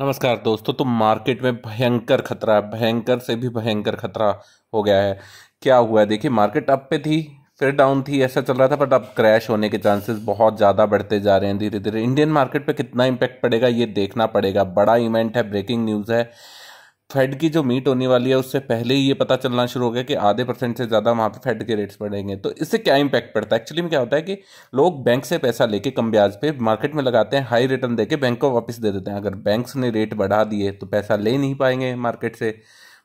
नमस्कार दोस्तों तो मार्केट में भयंकर खतरा भयंकर से भी भयंकर खतरा हो गया है क्या हुआ है देखिए मार्केट अप पे थी फिर डाउन थी ऐसा चल रहा था बट अब क्रैश होने के चांसेस बहुत ज़्यादा बढ़ते जा रहे हैं धीरे धीरे इंडियन मार्केट पे कितना इम्पैक्ट पड़ेगा ये देखना पड़ेगा बड़ा इवेंट है ब्रेकिंग न्यूज़ है फेड की जो मीट होने वाली है उससे पहले ही ये पता चलना शुरू हो गया कि आधे परसेंट से ज़्यादा वहाँ पे फेड के रेट्स बढ़ेंगे तो इससे क्या इम्पैक्ट पड़ता है एक्चुअली में क्या होता है कि लोग बैंक से पैसा लेके कम ब्याज पे मार्केट में लगाते हैं हाई रिटर्न देके बैंक को वापस दे देते हैं अगर बैंक्स ने रेट बढ़ा दिए तो पैसा ले नहीं पाएंगे मार्केट से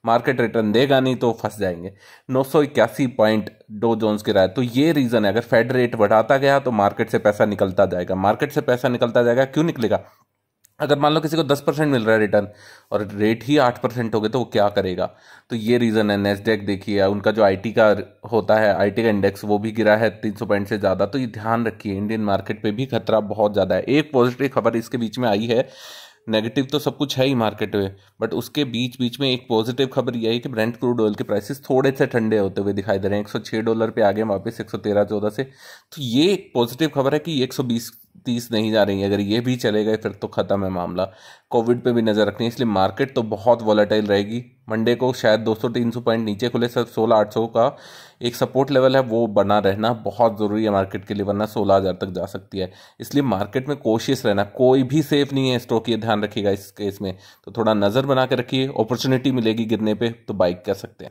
मार्केट रिटर्न देगा नहीं तो फंस जाएंगे नौ सौ इक्यासी पॉइंट डो जोन्स की राय तो ये रीज़न है अगर फेड रेट बढ़ाता गया तो मार्केट से पैसा निकलता जाएगा मार्केट से पैसा निकलता जाएगा क्यों निकलेगा अगर मान लो किसी को दस परसेंट मिल रहा है रिटर्न और रेट ही आठ परसेंट हो गए तो वो क्या करेगा तो ये रीज़न है नेस्डेक देखिए उनका जो आईटी का होता है आईटी का इंडेक्स वो भी गिरा है तीन सौ पॉइंट से ज़्यादा तो ये ध्यान रखिए इंडियन मार्केट पे भी खतरा बहुत ज़्यादा है एक पॉजिटिव खबर इसके बीच में आई है नेगेटिव तो सब कुछ है ही मार्केट में बट उसके बीच बीच में एक पॉजिटिव खबर यह है कि ब्रेंड क्रूड ऑयल के प्राइसेस थोड़े से ठंडे होते हुए दिखाई दे रहे हैं 106 डॉलर पे आ गए वापस 113 चौदह से तो ये एक पॉजिटिव खबर है कि 120 तीस नहीं जा रही अगर ये भी चले गए फिर तो ख़त्म है मामला कोविड पे भी नज़र रखनी है इसलिए मार्केट तो बहुत वॉलेटाइल रहेगी मंडे को शायद 200 300 पॉइंट नीचे खुले सर सोलह आठ सौ का एक सपोर्ट लेवल है वो बना रहना बहुत ज़रूरी है मार्केट के लिए वरना सोलह हज़ार तक जा सकती है इसलिए मार्केट में कोशिश रहना कोई भी सेफ नहीं है स्टॉक ये ध्यान रखिएगा इस केस में तो थोड़ा नज़र बना के रखिए अपॉर्चुनिटी मिलेगी गिरने पर तो बाइक कर सकते हैं